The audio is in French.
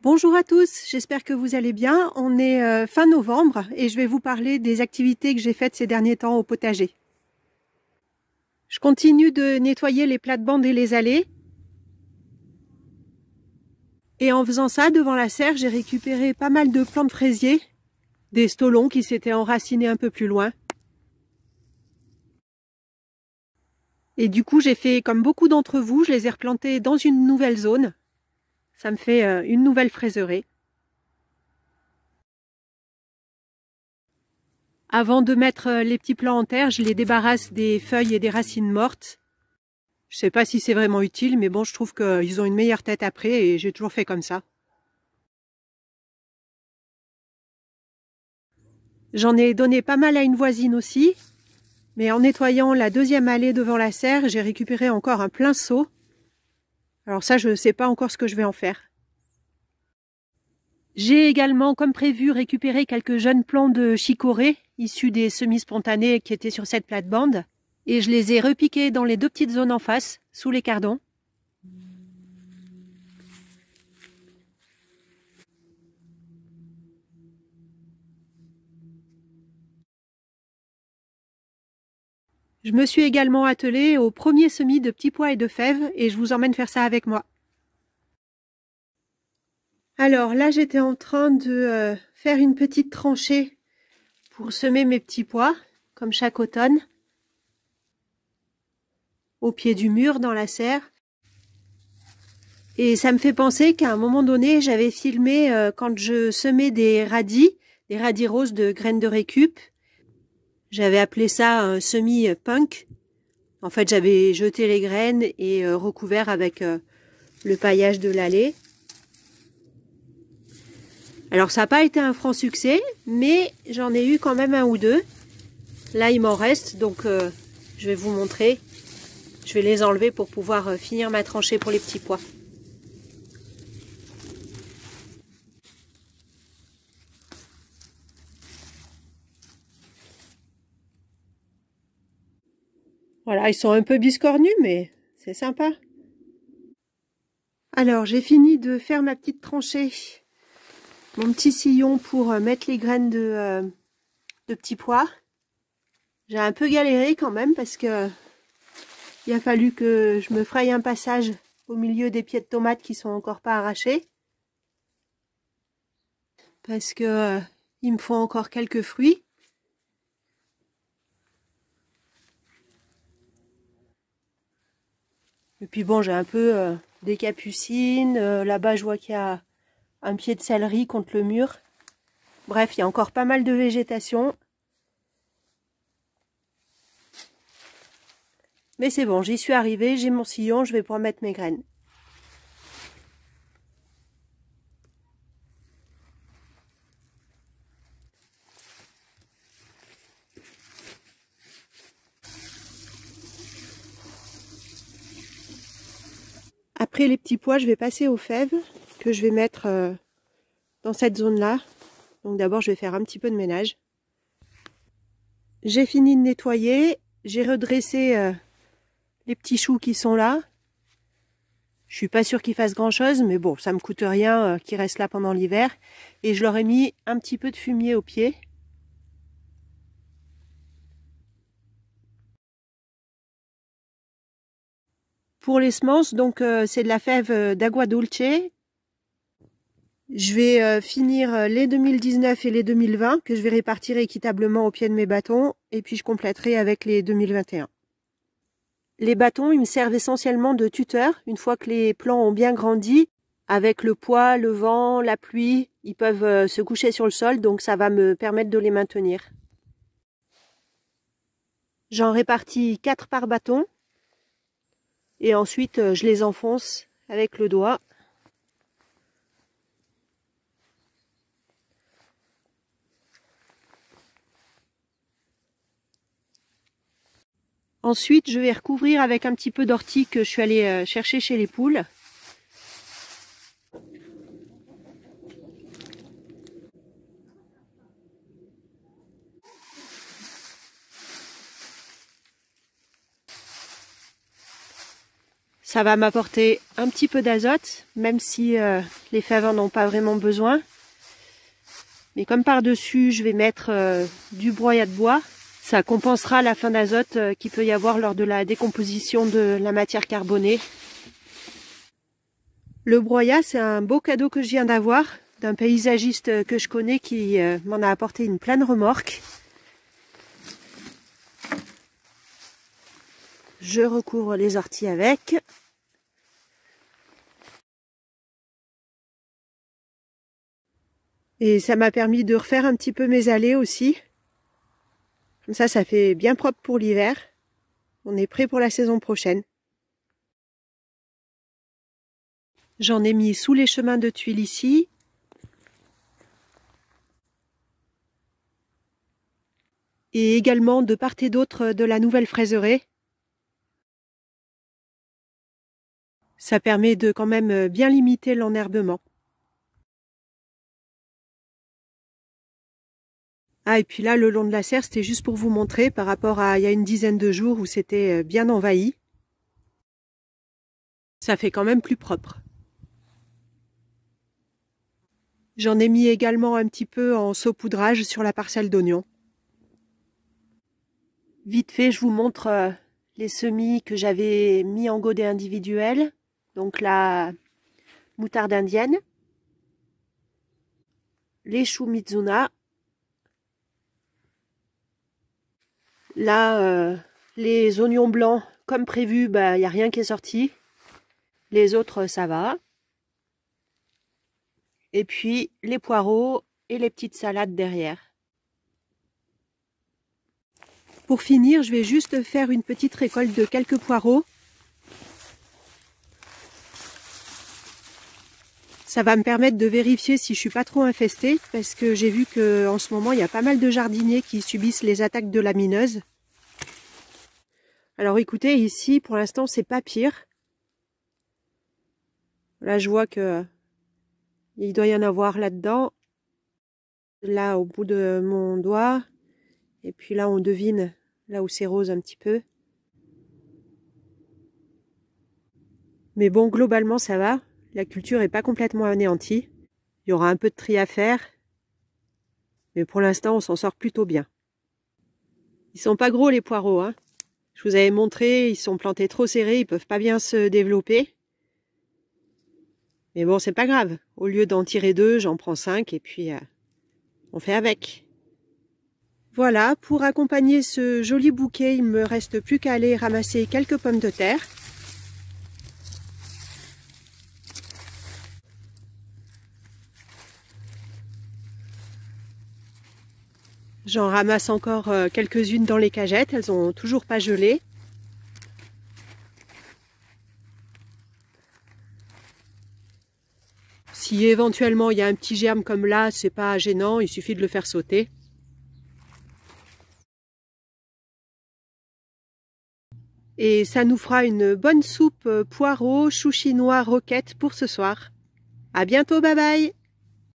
Bonjour à tous, j'espère que vous allez bien. On est euh, fin novembre et je vais vous parler des activités que j'ai faites ces derniers temps au potager. Je continue de nettoyer les plates-bandes et les allées. Et en faisant ça, devant la serre, j'ai récupéré pas mal de plantes fraisiers, des stolons qui s'étaient enracinés un peu plus loin. Et du coup, j'ai fait comme beaucoup d'entre vous, je les ai replantés dans une nouvelle zone, ça me fait euh, une nouvelle fraiserie. Avant de mettre euh, les petits plants en terre, je les débarrasse des feuilles et des racines mortes. Je sais pas si c'est vraiment utile, mais bon, je trouve qu'ils euh, ont une meilleure tête après et j'ai toujours fait comme ça. J'en ai donné pas mal à une voisine aussi, mais en nettoyant la deuxième allée devant la serre, j'ai récupéré encore un plein seau alors ça, je ne sais pas encore ce que je vais en faire. J'ai également, comme prévu, récupéré quelques jeunes plants de chicorée issus des semis spontanés qui étaient sur cette plate-bande et je les ai repiqués dans les deux petites zones en face, sous les cardons. Je me suis également attelée au premier semis de petits pois et de fèves et je vous emmène faire ça avec moi. Alors là, j'étais en train de euh, faire une petite tranchée pour semer mes petits pois, comme chaque automne, au pied du mur dans la serre. Et ça me fait penser qu'à un moment donné, j'avais filmé euh, quand je semais des radis, des radis roses de graines de récup, j'avais appelé ça euh, semi-punk. En fait, j'avais jeté les graines et euh, recouvert avec euh, le paillage de l'allée. Alors, ça n'a pas été un franc succès, mais j'en ai eu quand même un ou deux. Là, il m'en reste, donc je vais vous montrer. Je vais les enlever pour pouvoir finir ma tranchée pour les petits pois. Voilà, ils sont un peu biscornus, mais c'est sympa. Alors, j'ai fini de faire ma petite tranchée. Mon petit sillon pour euh, mettre les graines de, euh, de petits pois. J'ai un peu galéré quand même parce que il a fallu que je me fraye un passage au milieu des pieds de tomates qui sont encore pas arrachés. Parce que euh, il me faut encore quelques fruits. Et puis bon, j'ai un peu euh, des capucines. Euh, là-bas, je vois qu'il y a un pied de salerie contre le mur. Bref, il y a encore pas mal de végétation. Mais c'est bon, j'y suis arrivée, j'ai mon sillon, je vais pouvoir mettre mes graines. Après les petits pois, je vais passer aux fèves que je vais mettre euh, dans cette zone-là. Donc d'abord, je vais faire un petit peu de ménage. J'ai fini de nettoyer. J'ai redressé euh, les petits choux qui sont là. Je suis pas sûre qu'ils fassent grand chose, mais bon, ça me coûte rien euh, qu'ils restent là pendant l'hiver. Et je leur ai mis un petit peu de fumier au pied. Pour les semences, donc euh, c'est de la fève euh, d'agua dulce. Je vais euh, finir les 2019 et les 2020 que je vais répartir équitablement au pied de mes bâtons et puis je compléterai avec les 2021. Les bâtons, ils me servent essentiellement de tuteurs. Une fois que les plants ont bien grandi, avec le poids, le vent, la pluie, ils peuvent se coucher sur le sol, donc ça va me permettre de les maintenir. J'en répartis 4 par bâton et ensuite, euh, je les enfonce avec le doigt. Ensuite, je vais recouvrir avec un petit peu d'ortie que je suis allée euh, chercher chez les poules. Ça va m'apporter un petit peu d'azote, même si euh, les fèves n'ont pas vraiment besoin. Mais comme par-dessus, je vais mettre euh, du broyat de bois, ça compensera la fin d'azote euh, qu'il qui peut y avoir lors de la décomposition de la matière carbonée. Le broyat, c'est un beau cadeau que je viens d'avoir d'un paysagiste que je connais qui m'en a apporté une pleine remorque. Je recouvre les orties avec. Et ça m'a permis de refaire un petit peu mes allées aussi. Comme ça, ça fait bien propre pour l'hiver. On est prêt pour la saison prochaine. J'en ai mis sous les chemins de tuiles ici. Et également de part et d'autre de la nouvelle fraiserie. ça permet de quand même euh, bien limiter l'enherbement. Ah, et puis là, le long de la serre, c'était juste pour vous montrer par rapport à il y a une dizaine de jours où c'était euh, bien envahi. Ça fait quand même plus propre. J'en ai mis également un petit peu en saupoudrage sur la parcelle d'oignons. Vite fait, je vous montre euh, les semis que j'avais mis en godet individuel donc la moutarde indienne, les choux Mizuna, là euh, les oignons blancs comme prévu, il bah, n'y a rien qui est sorti, les autres ça va, et puis les poireaux et les petites salades derrière. Pour finir, je vais juste faire une petite récolte de quelques poireaux Ça va me permettre de vérifier si je suis pas trop infestée parce que j'ai vu que en ce moment il y a pas mal de jardiniers qui subissent les attaques de la mineuse. Alors écoutez, ici pour l'instant c'est pas pire. Là je vois que il doit y en avoir là-dedans. Là au bout de mon doigt. Et puis là on devine là où c'est rose un petit peu. Mais bon, globalement, ça va la culture n'est pas complètement anéantie. Il y aura un peu de tri à faire, mais pour l'instant, on s'en sort plutôt bien. Ils sont pas gros les poireaux, hein. Je vous avais montré, ils sont plantés trop serrés, ils peuvent pas bien se développer. Mais bon, c'est pas grave. Au lieu d'en tirer deux, j'en prends cinq et puis euh, on fait avec. Voilà, pour accompagner ce joli bouquet, il me reste plus qu'à aller ramasser quelques pommes de terre. J'en ramasse encore euh, quelques-unes dans les cagettes, elles n'ont toujours pas gelé. Si éventuellement il y a un petit germe comme là, c'est pas gênant, il suffit de le faire sauter. Et ça nous fera une bonne soupe euh, poireau, chou chinois, roquette pour ce soir. À bientôt, bye bye